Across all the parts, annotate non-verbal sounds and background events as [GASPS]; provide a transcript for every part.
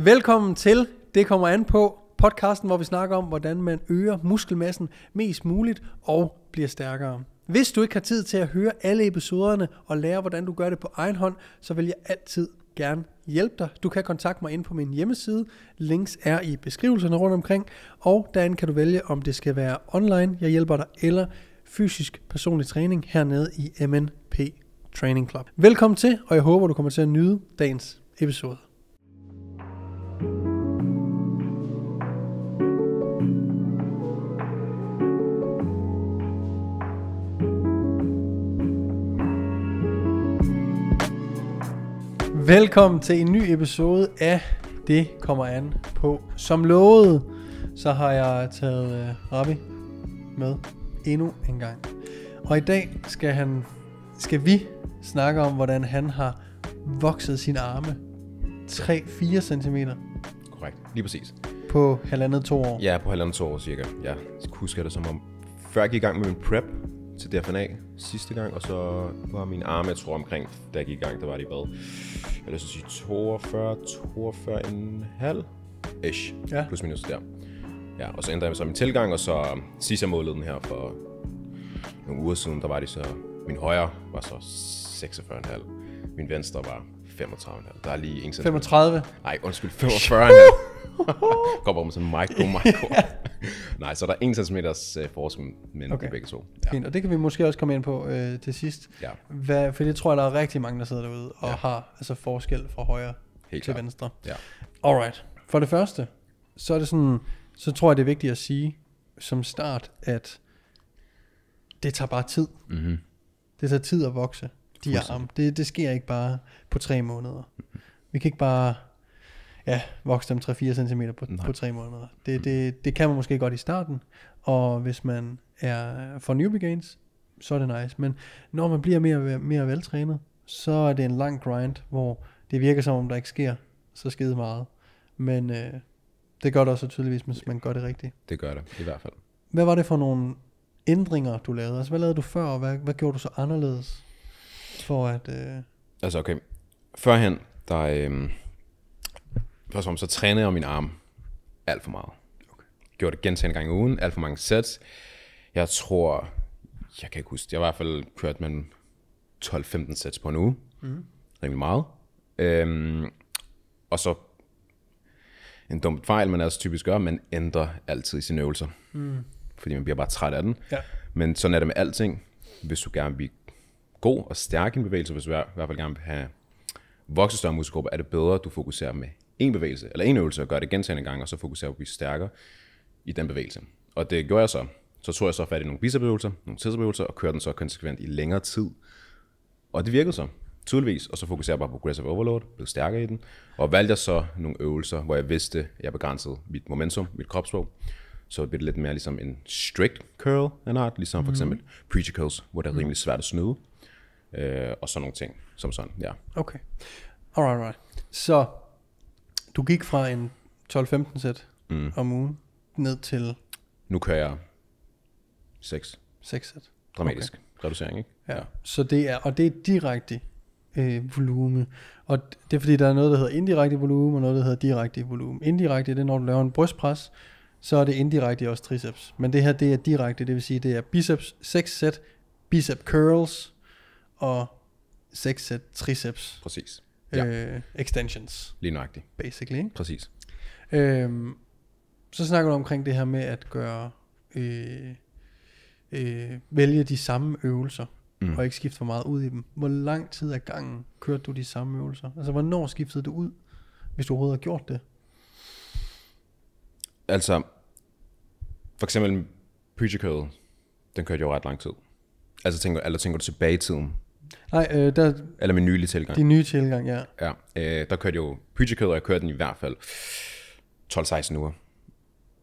Velkommen til Det kommer an på podcasten, hvor vi snakker om, hvordan man øger muskelmassen mest muligt og bliver stærkere. Hvis du ikke har tid til at høre alle episoderne og lære, hvordan du gør det på egen hånd, så vil jeg altid gerne hjælpe dig. Du kan kontakte mig ind på min hjemmeside. Links er i beskrivelserne rundt omkring, og derinde kan du vælge, om det skal være online, jeg hjælper dig, eller fysisk personlig træning hernede i MNP Training Club. Velkommen til, og jeg håber, du kommer til at nyde dagens episode. Velkommen til en ny episode af Det kommer an på. Som lovet, så har jeg taget uh, Rabbi med endnu en gang. Og i dag skal, han, skal vi snakke om, hvordan han har vokset sin arme 3-4 cm. Korrekt, lige præcis. På halvandet to år. Ja, på halvandet to år cirka. Jeg husker det som om, før jeg gik i gang med min prep til DFNA sidste gang, og så var min arme, jeg tror omkring, da jeg gik i gang, der var i bad hvad lyst til sige 42, 42 en halv ish, ja. plus minus der. Ja, og så ændrede jeg så min tilgang, og så sidst jeg målede den her for nogle uger siden, der var det så, min højre var så 46,5, min venstre var 35,5. Der er lige en 35? Nej, undskyld, 45,5. Kommer [LAUGHS] med sådan en micro, [LAUGHS] micro. [LAUGHS] Nej, så der er 1 cm øh, forskel mellem okay. de begge to. Ja. Fint, og det kan vi måske også komme ind på øh, til sidst. Ja. Hvad, for det tror jeg, der er rigtig mange, der sidder derude og ja. har altså forskel fra højre Helt til klar. venstre. Ja. Alright. For det første, så er det sådan, så tror jeg, det er vigtigt at sige som start, at det tager bare tid. Mm-hmm. Det tager tid at vokse, de arme. Det, det sker ikke bare på tre måneder. Vi kan ikke bare ja, vokse dem 3-4 cm på, på 3 måneder. Det, det, det kan man måske godt i starten, og hvis man er for newbie gains, så er det nice. Men når man bliver mere, mere veltrænet, så er det en lang grind, hvor det virker som om, der ikke sker så skide meget. Men øh, det gør det også tydeligvis, hvis man gør det rigtigt. Det gør det, i hvert fald. Hvad var det for nogle ændringer, du lavede? Altså, hvad lavede du før, og hvad, hvad gjorde du så anderledes for at... Øh... Altså, okay. Førhen, der... Øh først og fremmest, så trænede jeg min arm alt for meget. Okay. Gjorde det gentagende gange i ugen, alt for mange sets. Jeg tror, jeg kan ikke huske, jeg har i hvert fald kørt mellem 12-15 sets på en uge. Mm. Rimelig meget. Øhm, og så en dum fejl, man altså typisk gør, man ændrer altid i sine øvelser. Mm. Fordi man bliver bare træt af den. Ja. Men sådan er det med alting. Hvis du gerne vil god og stærk i en bevægelse, hvis du i hvert fald gerne vil have vokset større muskelgrupper, er det bedre, at du fokuserer med en bevægelse, eller en øvelse, og gøre det gentagende gange, og så fokusere på at blive stærkere i den bevægelse. Og det gjorde jeg så. Så tog jeg så fat i nogle bicepsøvelser, nogle tidsøvelser, og kørte den så konsekvent i længere tid. Og det virkede så, tydeligvis, og så fokuserede jeg bare på progressive overload, blev stærkere i den, og valgte jeg så nogle øvelser, hvor jeg vidste, at jeg begrænsede mit momentum, mit kropsprog, så det blev det lidt mere ligesom en strict curl af en art, ligesom for mhm. eksempel mm. preacher curls, hvor det er mhm. rimelig svært at snyde, øh, og sådan nogle ting, som sådan, ja. Okay, alright, alright. Så du gik fra en 12-15 sæt mm. om ugen ned til... Nu kører jeg 6. 6 sæt. Dramatisk okay. reducering, ikke? Ja. ja. Så det er, og det er direkte øh, volume. Og det er fordi, der er noget, der hedder indirekte volume, og noget, der hedder direkte volume. Indirekte, det er, når du laver en brystpres, så er det indirekte også triceps. Men det her, det er direkte, det vil sige, det er biceps 6 sæt, bicep curls og 6 sæt triceps. Præcis ja. øh, extensions. Lige nøjagtigt. Basically. Ikke? Præcis. Øhm, så snakker du omkring det her med at gøre øh, øh, vælge de samme øvelser mm. og ikke skifte for meget ud i dem. Hvor lang tid af gangen kørte du de samme øvelser? Altså, hvornår skiftede du ud, hvis du overhovedet har gjort det? Altså, for eksempel Preacher Curl, den kørte jo ret lang tid. Altså, tænker, eller tænker du tilbage i tiden? Nej, øh, der... Eller min nye tilgang. Din nye tilgang, ja. Ja, øh, der kørte jo pyjakød, og jeg kørte den i hvert fald 12-16 uger.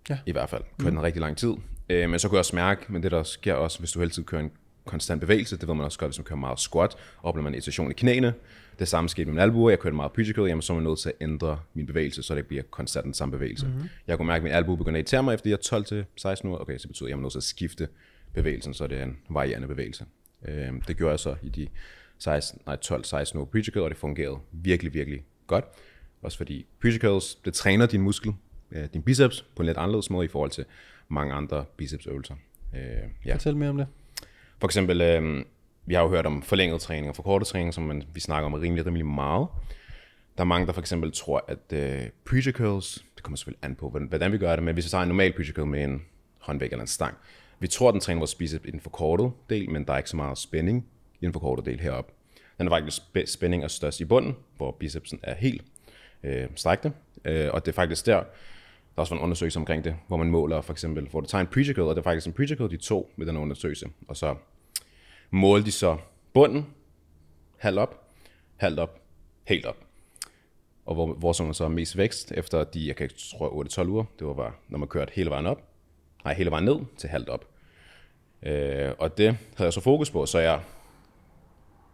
Ja. I hvert fald. Kørte mm. den rigtig lang tid. Øh, men så kunne jeg også mærke, men det der sker også, hvis du hele tiden kører en konstant bevægelse, det ved man også godt, hvis man kører meget squat, oplever man irritation i knæene. Det samme skete med min albue, Jeg kørte meget pyjakød, jamen så er man nødt til at ændre min bevægelse, så det bliver konstant den samme bevægelse. Mm-hmm. Jeg kunne mærke, at min albue begynder at irritere mig, efter jeg 12-16 uger. Okay, så betyder det, at jeg er nødt til at skifte bevægelsen, så det er en varierende bevægelse. Øh, det gjorde jeg så i de 16, nej, 12-16 år preacher curl, og det fungerede virkelig, virkelig godt. Også fordi preacher curls, det træner din muskel, øh, din biceps, på en lidt anderledes måde i forhold til mange andre bicepsøvelser. Øh, ja. Fortæl mere om det. For eksempel, øh, vi har jo hørt om forlænget træning og forkortet træning, som man, vi snakker om rimelig, rimelig meget. Der er mange, der for eksempel tror, at øh, preacher curls, det kommer selvfølgelig an på, hvordan, hvordan vi gør det, men hvis vi tager en normal preacher curl med en håndvæk eller en stang, vi tror, den træner vores spise i den forkortede del, men der er ikke så meget spænding i den forkortede del heroppe. Den er faktisk sp- spænding er størst i bunden, hvor bicepsen er helt øh, strækte. Øh, og det er faktisk der, der er også en undersøgelse omkring det, hvor man måler for eksempel, hvor du tager en preacher og det er faktisk en preacher de to med den undersøgelse. Og så måler de så bunden, halvt op, halvt op, helt op. Og hvor, hvor så man så mest vækst efter de, jeg kan ikke tro, 8-12 uger, det var, bare, når man kørte hele vejen op nej, hele vejen ned til halvt op. Øh, og det havde jeg så fokus på, så jeg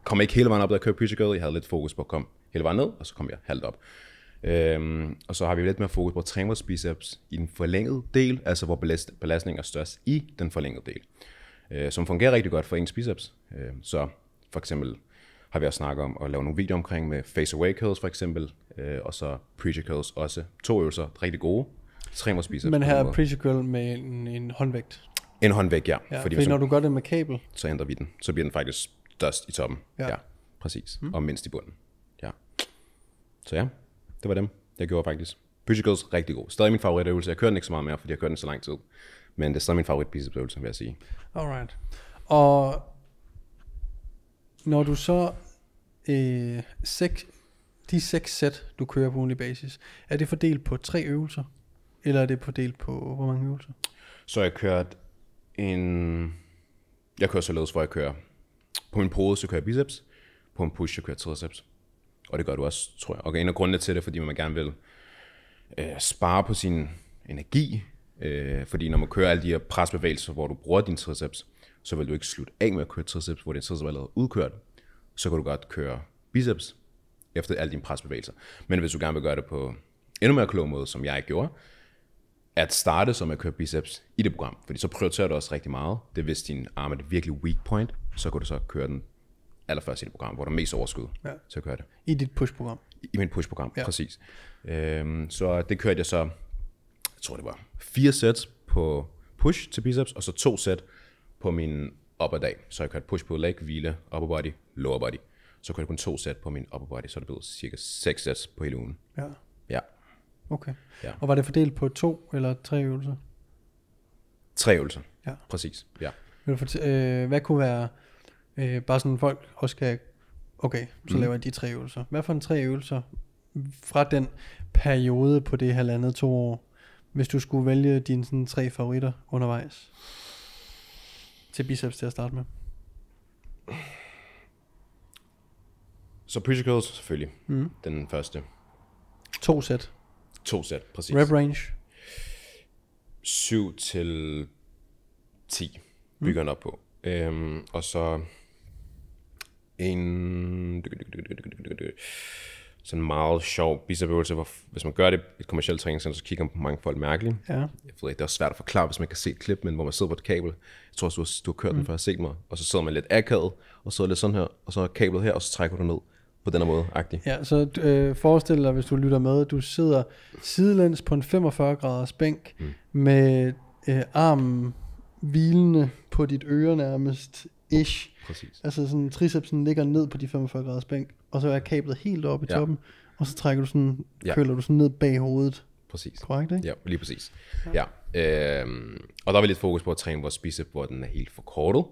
kom ikke hele vejen op, da jeg kørte Jeg havde lidt fokus på at komme hele vejen ned, og så kom jeg halvt op. Øhm, og så har vi lidt mere fokus på vores biceps i den forlængede del, altså hvor belastning belastningen er størst i den forlængede del, øh, som fungerer rigtig godt for ens biceps. Øh, så for eksempel har vi også snakket om at lave nogle videoer omkring med face away curls for eksempel, øh, og så preacher curls også. To øvelser, rigtig gode Tre må spise. Men her er pre med en, en håndvægt. En håndvægt, ja. ja fordi fordi når du gør det med kabel... Så ændrer vi den. Så bliver den faktisk størst i toppen. Ja. ja præcis. Mm. Og mindst i bunden. Ja. Så ja, det var dem, jeg gjorde faktisk. Pussy Girls, rigtig god. Stadig min favoritøvelse. Jeg kører den ikke så meget mere, fordi jeg kører den så lang tid. Men det er stadig min favorit bicepsøvelse, vil jeg sige. Alright. Og når du så øh, seks, de seks sæt, du kører på ugenlig basis, er det fordelt på tre øvelser? Eller er det fordelt på hvor mange øvelser? Så jeg kørt en... Jeg kører således, hvor jeg kører... På en pose, så kører jeg biceps. På en push, så kører jeg triceps. Og det gør du også, tror jeg. Og en af grundene til det, fordi man gerne vil øh, spare på sin energi. Øh, fordi når man kører alle de her presbevægelser, hvor du bruger din triceps, så vil du ikke slutte af med at køre triceps, hvor din triceps er allerede udkørt. Så kan du godt køre biceps efter alle dine presbevægelser. Men hvis du gerne vil gøre det på endnu mere klog måde, som jeg gjorde, at starte som at køre biceps i det program, fordi så prioriterer du også rigtig meget. Det er hvis din arm er det virkelig weak point, så kan du så køre den allerførst i det program, hvor der er mest overskud, ja. så kører det. I dit push-program? I mit push-program, ja. præcis. Øhm, så det kørte jeg så, jeg tror det var fire sæt på push til biceps, og så to sæt på min upper dag. Så jeg kørte push på leg, hvile, upper body, lower body. Så kørte jeg kun to sæt på min upper body, så det blev cirka seks sæt på hele ugen. Ja. Ja. Okay. Ja. Og var det fordelt på to eller tre øvelser? Tre øvelser, ja. præcis. Ja. Vil du fortæ- øh, hvad kunne være, øh, bare sådan folk også kan, okay, så mm. laver jeg de tre øvelser. Hvad for en tre øvelser fra den periode på det halvandet to år, hvis du skulle vælge dine sådan, tre favoritter undervejs til biceps til at starte med? Så so, curls selvfølgelig, mm. den første. To sæt. To sæt, præcis. Rep range? 7 til 10 bygger mm. op på. Øhm, og så en sådan meget sjov bicepsøvelse, hvor hvis man gør det i et kommersielt træningscenter, så kigger man på mange folk mærkeligt. Ja. Jeg ved ikke, det er også svært at forklare, hvis man kan se et klip, men hvor man sidder på et kabel. Jeg tror også, du har, du har kørt mm. den før, set mig. Og så sidder man lidt akavet, og sidder lidt sådan her, og så er kablet her, og så trækker du ned på den her måde. -agtig. Ja, så øh, forestil dig, hvis du lytter med, du sidder sidelæns på en 45 graders bænk mm. med øh, armen hvilende på dit øre nærmest, ish. Præcis. Altså sådan tricepsen ligger ned på de 45 graders bænk, og så er kablet helt oppe i ja. toppen, og så trækker du sådan, ja. køler du sådan ned bag hovedet. Præcis. Korrekt, ikke? Ja, lige præcis. Ja. ja. Øhm, og der vi lidt fokus på at træne vores bicep, hvor den er helt forkortet,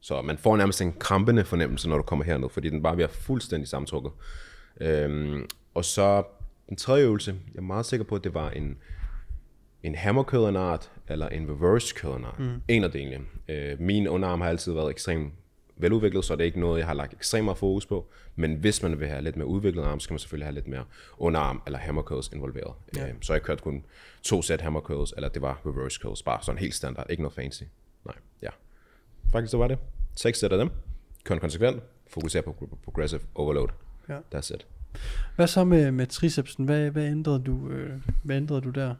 så man får nærmest en krampende fornemmelse, når du kommer herned, fordi den bare bliver fuldstændig samtrukket. Øhm, og så den tredje øvelse, jeg er meget sikker på, at det var en, en hammer curl art, eller en reverse curl art. Mm. En af delene. Øh, min underarm har altid været ekstremt veludviklet, så det er ikke noget, jeg har lagt ekstremt meget fokus på. Men hvis man vil have lidt mere udviklet arm, så skal man selvfølgelig have lidt mere underarm eller hammer curls involveret. Ja. Øhm, så jeg kørte kun to sæt hammer curls, eller det var reverse curls, bare sådan helt standard, ikke noget fancy. Nej, ja. Faktisk, det var det. Seks sæt af dem. Kun konsekvent. Fokuser på progressive overload. Ja. That's it. Hvad så med, med tricepsen? Hvad, hvad, ændrede du, øh, hvad ændrede du der?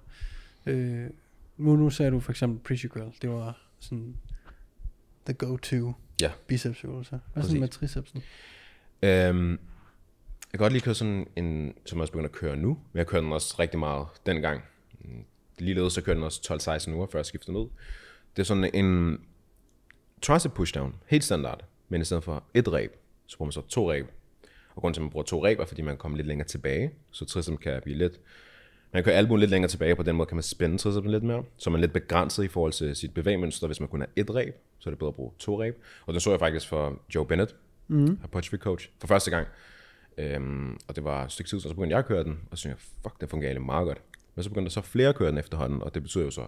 Øh, nu, nu sagde du for eksempel Preacher Girl. Det var sådan the go-to ja. bicepsøvelse. Hvad så med tricepsen? Øhm, jeg kan godt lige køre sådan en, som jeg også begynder at køre nu, men jeg kørte den også rigtig meget dengang. Ligeledes så kører den også 12-16 uger, før jeg skiftede ned. Det er sådan en tricep pushdown, helt standard, men i stedet for et ræb, så bruger man så to ræb. Og grunden til, at man bruger to ræb, er, fordi man kommer lidt længere tilbage, så tricep kan blive lidt... Man kan albuen lidt længere tilbage, på den måde kan man spænde tricepsen lidt mere, så man er lidt begrænset i forhold til sit bevægelsesmønster, Hvis man kun har et ræb, så er det bedre at bruge to ræb. Og den så jeg faktisk for Joe Bennett, mm. hypertrophy coach, for første gang. Øhm, og det var et stykke tid, så begyndte jeg at køre den, og så tænkte jeg, fuck, den fungerer meget godt. Men så begyndte der så flere at køre den efterhånden, og det betyder jo så,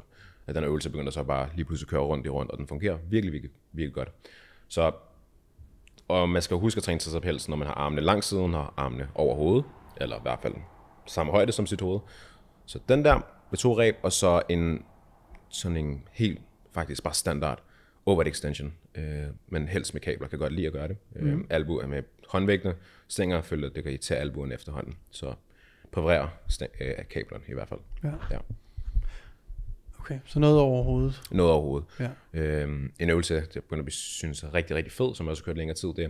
at den øvelse begynder så bare lige pludselig at køre rundt i rundt, og den fungerer virkelig, virkelig, virkelig godt. Så og man skal huske at træne sig pelsen, når man har armene langs siden og armene over hovedet, eller i hvert fald samme højde som sit hoved. Så den der med to ræb, og så en sådan en helt faktisk bare standard overhead extension, øh, men helst med kabler, kan godt lide at gøre det. Mm. Øh, albu er med håndvægtene, stænger følger, det kan I tage albuen efterhånden, så præverer stæng, øh, kablerne i hvert fald. Ja. ja. Okay, så noget overhovedet? Noget overhovedet. Ja. Øhm, en øvelse, der begynder at blive, synes er rigtig, rigtig fed, som jeg også har kørt længere tid, det er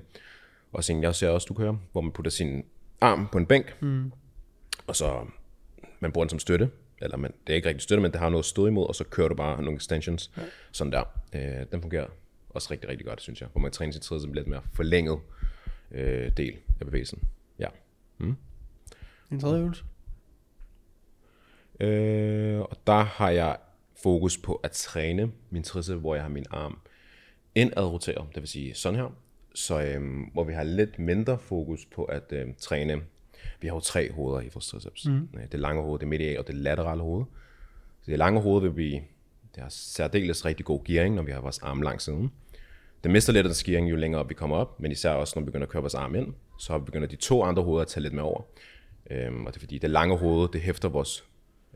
også en, jeg ser også, du kører, hvor man putter sin arm på en bænk, mm. og så man bruger den som støtte, eller man, det er ikke rigtig støtte, men det har noget stød imod, og så kører du bare nogle extensions, ja. sådan der. Øh, den fungerer også rigtig, rigtig godt, synes jeg, hvor man træner sin tredje lidt mere forlænget øh, del af bevægelsen. Ja. Mm. En tredje øvelse? Øh, og der har jeg fokus på at træne min trisse, hvor jeg har min arm indadroteret, det vil sige sådan her, så øhm, hvor vi har lidt mindre fokus på at øhm, træne. Vi har jo tre hoveder i vores triceps. Mm. Øh, det lange hoved, det mediale og det laterale hoved. Så det lange hoved vil blive, det har særdeles rigtig god gearing, når vi har vores arm langs siden. Det mister lidt af den gearing, jo længere op vi kommer op, men især også, når vi begynder at køre vores arm ind, så begynder de to andre hoveder at tage lidt med over. Øhm, og det er fordi, det lange hoved, det hæfter vores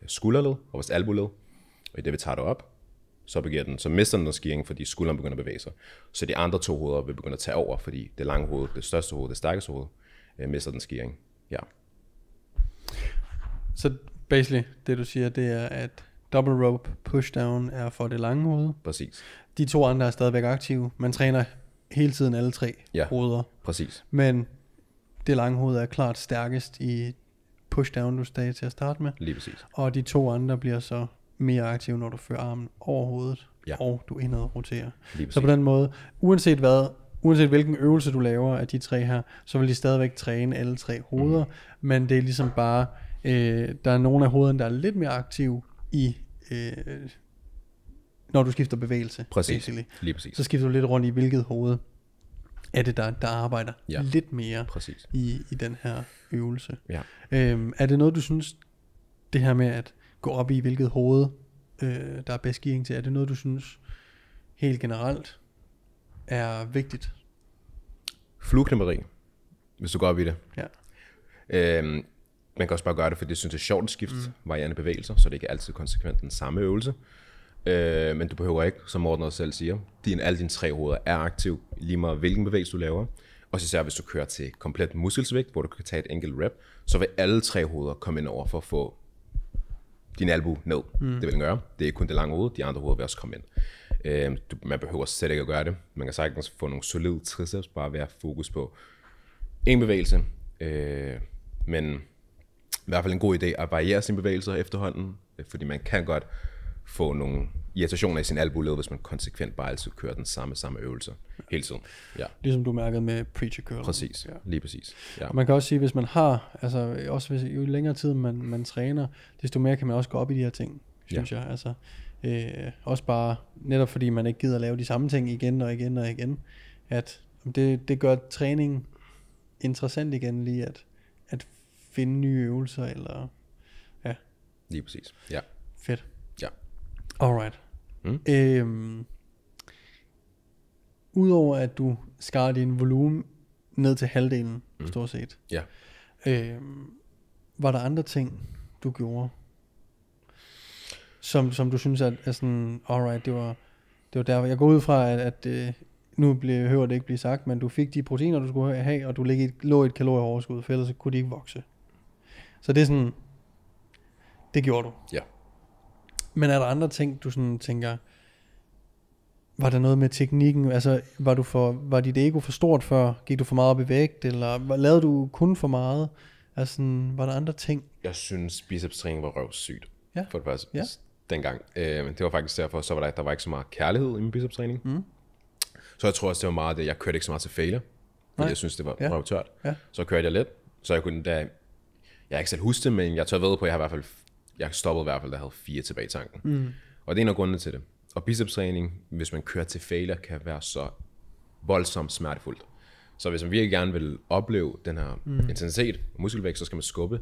øh, skulderled og vores albuled. Og i det vi tager det op, så, begynder den, så mister den skiring, fordi skulderen begynder at bevæge sig. Så de andre to hoveder vil begynde at tage over, fordi det lange hoved, det største hoved, det stærkeste hoved, øh, mister den skiring. Ja. Så basically, det du siger, det er, at double rope pushdown er for det lange hoved. Præcis. De to andre er stadigvæk aktive. Man træner hele tiden alle tre ja, hoveder. præcis. Men det lange hoved er klart stærkest i pushdown, du sagde til at starte med. Lige præcis. Og de to andre bliver så mere aktiv, når du fører armen over hovedet, ja. og du indad roterer. Så på den måde, uanset hvad, uanset hvilken øvelse du laver af de tre her, så vil de stadigvæk træne alle tre hoveder, mm. men det er ligesom bare, øh, der er nogle af hovederne, der er lidt mere aktiv i, øh, når du skifter bevægelse. Præcis, basically. lige præcis. Så skifter du lidt rundt i hvilket hoved er det, der, der arbejder ja. lidt mere præcis. I, i den her øvelse. Ja. Øhm, er det noget, du synes, det her med, at gå op i, hvilket hoved, øh, der er bedst gearing til. Er det noget, du synes helt generelt er vigtigt? Flueknemmeri, hvis du går op i det. Ja. Øhm, man kan også bare gøre det, for det synes jeg er sjovt at skifte mm. varierende bevægelser, så det ikke altid konsekvent den samme øvelse. Øh, men du behøver ikke, som Morten også selv siger, din, alle dine tre hoveder er aktiv, lige meget hvilken bevægelse du laver. Og især hvis du kører til komplet muskelsvægt, hvor du kan tage et enkelt rep, så vil alle tre hoveder komme ind over for at få din albu ned. Mm. Det vil den gøre. Det er ikke kun det lange hoved, de andre hoveder vil også komme ind. Øh, du, man behøver slet ikke at gøre det. Man kan sagtens få nogle solide triceps, bare være fokus på en bevægelse. Øh, men i hvert fald en god idé at variere sine bevægelser efterhånden, øh, fordi man kan godt få nogle irritationer i sin albuled, hvis man konsekvent bare altid kører den samme, samme øvelse hele tiden. Ja. Ligesom du mærkede med preacher curl. Præcis, ja. lige præcis. Ja. Og man kan også sige, hvis man har, altså også hvis, jo længere tid man, man træner, desto mere kan man også gå op i de her ting, synes ja. jeg. Altså, øh, også bare netop fordi man ikke gider lave de samme ting igen og igen og igen, at det, det gør træning interessant igen lige at, at finde nye øvelser eller ja. Lige præcis, ja. Fedt. Alright. Mm. Øhm, Udover at du skar din volumen ned til halvdelen, mm. stort set. Ja. Øhm, var der andre ting, du gjorde, som, som du synes er, er sådan, alright, det var, det var der. Jeg går ud fra, at, at øh, nu blev, hører det ikke blive sagt, men du fik de proteiner, du skulle have, og du lå i et, lå et kalorieoverskud, for ellers kunne de ikke vokse. Så det er sådan, det gjorde du. Ja. Men er der andre ting, du sådan tænker, var der noget med teknikken? Altså, var, du for, var dit ego for stort før? Gik du for meget op i vægt? Eller lavede du kun for meget? Altså, var der andre ting? Jeg synes, træning var røvsygt. Ja. For det første. Ja. Dengang. Øh, men det var faktisk derfor, så var der, der var ikke så meget kærlighed i min træning. Mm. Så jeg tror også, det var meget det, jeg kørte ikke så meget til failure. Fordi Nej. jeg synes, det var ja. røvtørt. Ja. Så kørte jeg lidt. Så jeg kunne da... Jeg har ikke selv huske det, men jeg tør ved på, at jeg har i hvert fald jeg stoppede i hvert fald, jeg havde fire tilbage i tanken. Mm. Og det er en af grundene til det. Og bicepstræning, hvis man kører til failure, kan være så voldsomt smertefuldt. Så hvis man virkelig gerne vil opleve den her mm. intensitet og muskelvækst, så skal man skubbe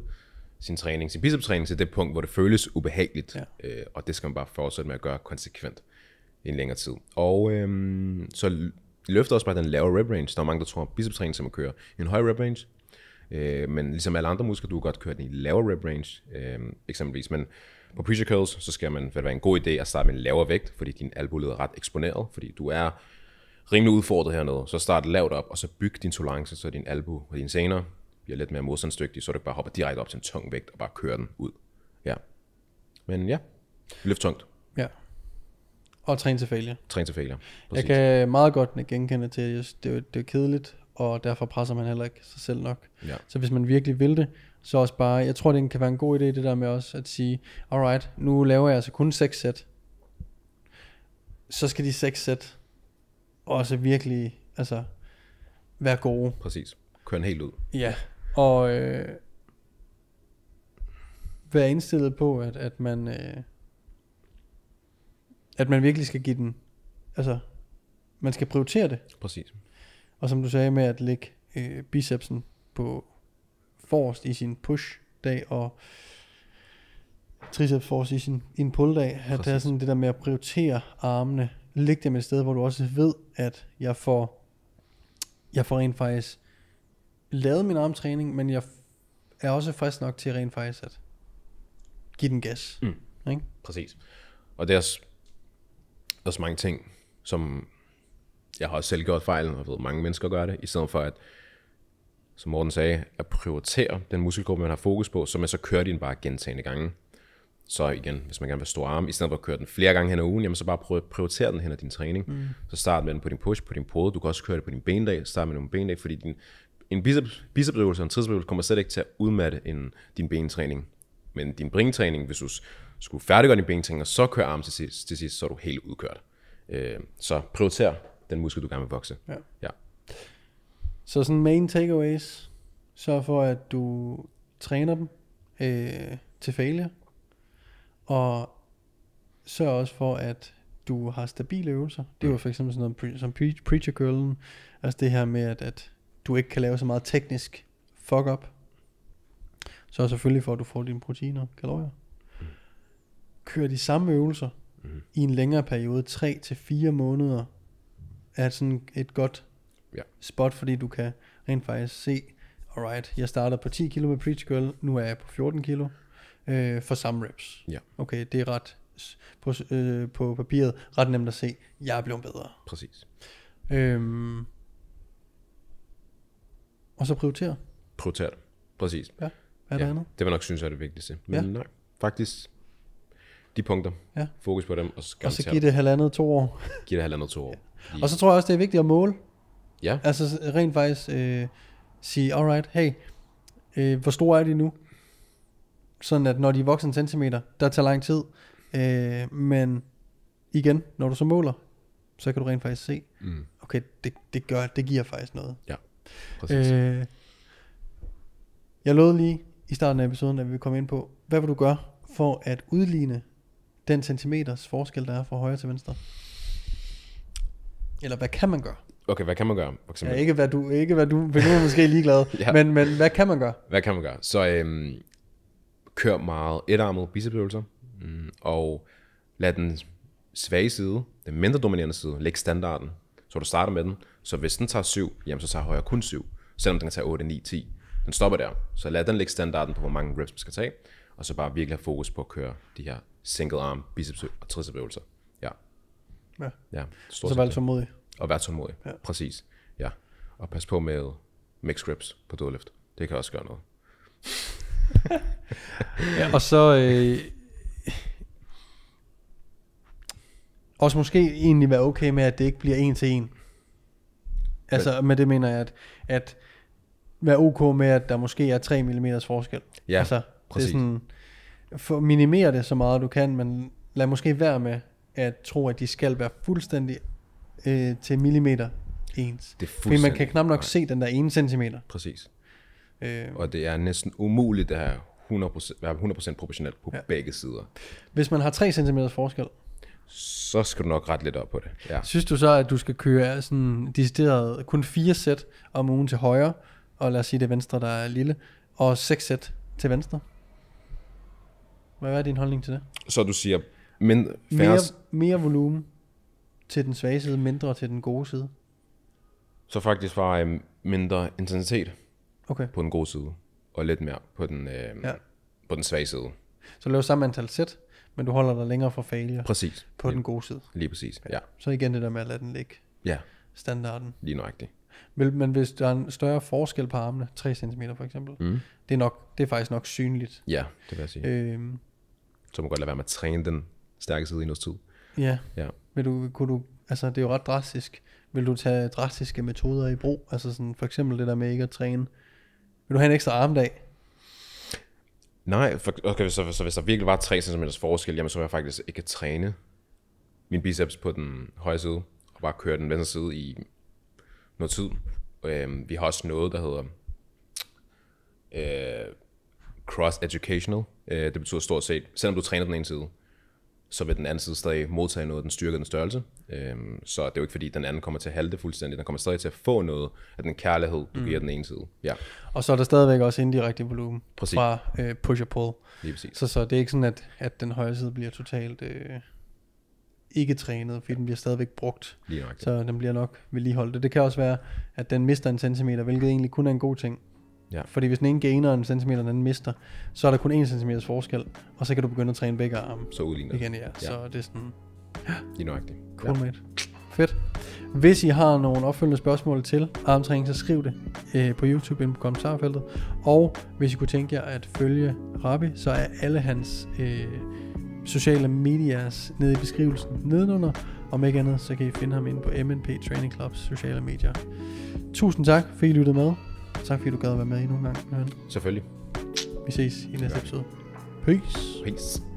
sin træning, sin bicepstræning til det punkt, hvor det føles ubehageligt. Ja. Øh, og det skal man bare fortsætte med at gøre konsekvent i en længere tid. Og øhm, så løfter også bare den lave rep range. Der er mange, der tror, at bicepstræning skal man køre en høj rep range, Øh, men ligesom alle andre muskler, du kan godt køre den i lavere rep range, øh, eksempelvis. Men på preacher curls, så skal man, for det være en god idé at starte med en lavere vægt, fordi din albuled er ret eksponeret, fordi du er rimelig udfordret hernede. Så start lavt op, og så byg din tolerance, så din albu og dine senere bliver lidt mere modstandsdygtige, så du bare hopper direkte op til en tung vægt og bare kører den ud. Ja. Men ja, løft tungt. Ja. Og træn til failure. Træn til failure. Præcis. Jeg kan meget godt genkende til, at det er, det er kedeligt og derfor presser man heller ikke sig selv nok. Ja. Så hvis man virkelig vil det, så også bare, jeg tror det kan være en god idé det der med også at sige, alright, nu laver jeg altså kun seks sæt. Så skal de seks sæt også virkelig, altså, være gode. Præcis. Kør helt ud. Ja, og øh, være indstillet på, at, at man, øh, at man virkelig skal give den, altså, man skal prioritere det. Præcis. Og som du sagde med at lægge øh, bicepsen på forrest i sin push-dag, og triceps forrest i sin i en pull-dag, at det er sådan det der med at prioritere armene, lægge dem et sted, hvor du også ved, at jeg får, jeg får rent faktisk lavet min armtræning, men jeg er også frisk nok til rent faktisk at give den gas. Mm. Ikke? Præcis. Og det er også, også mange ting, som jeg har også selv gjort fejlen, og ved, mange mennesker gør det, i stedet for at, som Morten sagde, at prioritere den muskelgruppe, man har fokus på, så man så kører den bare gentagende gange. Så igen, hvis man gerne vil store arme, i stedet for at køre den flere gange hen ad ugen, jamen så bare prioritere den hen ad din træning. Mm. Så start med den på din push, på din pode. Du kan også køre det på din bendag. Start med nogle bendag, fordi din, en biceps, bicepsøvelse og en tricepsøvelse kommer slet ikke til at udmatte en, din bentræning. Men din bringtræning, hvis du skulle færdiggøre din bentræning, og så køre arm til sidst, til sidst så er du helt udkørt. Øh, så prioriter den muskel, du gerne vil vokse. Ja. ja. Så sådan main takeaways, sørg for, at du træner dem øh, til failure, og sørg også for, at du har stabile øvelser. Det var mm. for eksempel sådan noget som preacher curlen, altså det her med, at, at du ikke kan lave så meget teknisk fuck up. Så selvfølgelig for, at du får dine proteiner og kalorier. Mm. Kør de samme øvelser mm. i en længere periode, 3 til 4 måneder, er sådan et godt ja. spot, fordi du kan rent faktisk se, alright, jeg startede på 10 kilo med preach Girl, nu er jeg på 14 kilo øh, for samme reps. Ja. Okay, det er ret på, øh, på papiret ret nemt at se, jeg er blevet bedre. Præcis. Øhm, og så prioritere. Prioritere det. Præcis. Ja. Hvad er ja, det andet? Det man nok synes er det vigtigste. Men ja. nej, faktisk de punkter. Ja. Fokus på dem. Og så, og så giv det halvandet to år. giv det halvandet to år. [LAUGHS] Ja. Og så tror jeg også, det er vigtigt at måle. Ja. Altså rent faktisk øh, sige, alright, hey, øh, hvor store er de nu? Sådan at når de er voksne centimeter, der tager lang tid. Øh, men igen, når du så måler, så kan du rent faktisk se, mm. okay, det, det, gør, det giver faktisk noget. Ja, Øh, jeg lovede lige i starten af episoden, at vi kom ind på, hvad vil du gøre for at udligne den centimeters forskel, der er fra højre til venstre? Eller hvad kan man gøre? Okay, hvad kan man gøre? For eksempel? Ja, ikke hvad du, ikke hvad du, men nu er måske ligeglad, [LAUGHS] ja. men, men hvad kan man gøre? Hvad kan man gøre? Så øhm, kør meget etarmede bicepsøvelser, mm, og lad den svage side, den mindre dominerende side, lægge standarden. Så du starter med den, så hvis den tager 7, jamen så tager højre kun 7, selvom den kan tage 8, 9, 10. Den stopper der. Så lad den lægge standarden på, hvor mange reps man skal tage, og så bare virkelig have fokus på at køre de her single arm biceps og tricepsøvelser. Ja. ja stort så vær tålmodig. Og vær tålmodig, ja. præcis. Ja. Og pas på med mix grips på dødløft. Det kan også gøre noget. [LAUGHS] ja, og så... Øh, også måske egentlig være okay med, at det ikke bliver en til en. Altså, men, med det mener jeg, at, at være ok med, at der måske er 3 mm forskel. Ja, altså, præcis. Det er sådan, for minimere det så meget du kan, men lad måske være med at tro, at de skal være fuldstændig øh, til millimeter ens. Det er Fordi man kan knap nok nej. se den der ene centimeter. Præcis. Øh, og det er næsten umuligt at have 100%, være 100% proportionelt på ja. begge sider. Hvis man har 3 cm forskel, så skal du nok rette lidt op på det. Ja. Synes du så, at du skal køre sådan decideret kun fire sæt om ugen til højre, og lad os sige det venstre, der er lille, og seks sæt til venstre? Hvad er din holdning til det? Så du siger men mere, mere volumen til den svage side, mindre til den gode side. Så faktisk var øh, mindre intensitet okay. på den gode side, og lidt mere på den, øh, ja. på den svage side. Så lav samme antal sæt, men du holder dig længere fra failure præcis. på lige, den gode side. Lige præcis, ja. Så igen det der med at lade den ligge. Ja. Standarden. Lige nøjagtigt. Men hvis der er en større forskel på armene, 3 cm for eksempel, mm. det, er nok, det er faktisk nok synligt. Ja, det vil jeg sige. Øhm, så må man godt lade være med at træne den stærke side i en tid. Ja. ja. Vil du, kunne du, altså det er jo ret drastisk. Vil du tage drastiske metoder i brug? Altså sådan for eksempel det der med ikke at træne. Vil du have en ekstra armdag? Nej, for, okay, så, så, hvis der virkelig var 3 cm forskel, jamen så vil jeg faktisk ikke træne min biceps på den højre side, og bare køre den venstre side i noget tid. Øhm, vi har også noget, der hedder øh, cross educational. Øh, det betyder stort set, selvom du træner den ene side, så vil den anden side stadig modtage noget, den styrke den størrelse. Øhm, så det er jo ikke fordi, den anden kommer til at halte fuldstændig, den kommer stadig til at få noget af den kærlighed, du mm. giver den ene side. Ja. Og så er der stadigvæk også indirekte volumen fra øh, push og pull. Lige præcis. Så, så det er ikke sådan, at, at den højre side bliver totalt øh, ikke trænet, fordi den bliver stadigvæk brugt. Lige så den bliver nok vedligeholdt. det kan også være, at den mister en centimeter, hvilket egentlig kun er en god ting. Ja. Fordi hvis den ene gainer en centimeter, og den anden mister, så er der kun 1 cm forskel, og så kan du begynde at træne begge arme. Så udligner igen, ja. ja. Så det er sådan... Ja. Lige nøjagtigt. [GASPS] Cool, ja. mate. Fedt. Hvis I har nogle opfølgende spørgsmål til armtræning, så skriv det øh, på YouTube inde på kommentarfeltet. Og hvis I kunne tænke jer at følge Rabbi, så er alle hans øh, sociale medias nede i beskrivelsen nedenunder. Om ikke andet, så kan I finde ham inde på MNP Training Clubs sociale medier. Tusind tak, fordi I lyttede med tak fordi du gad at være med endnu en gang. Selvfølgelig. Vi ses i næste episode. Peace. Peace.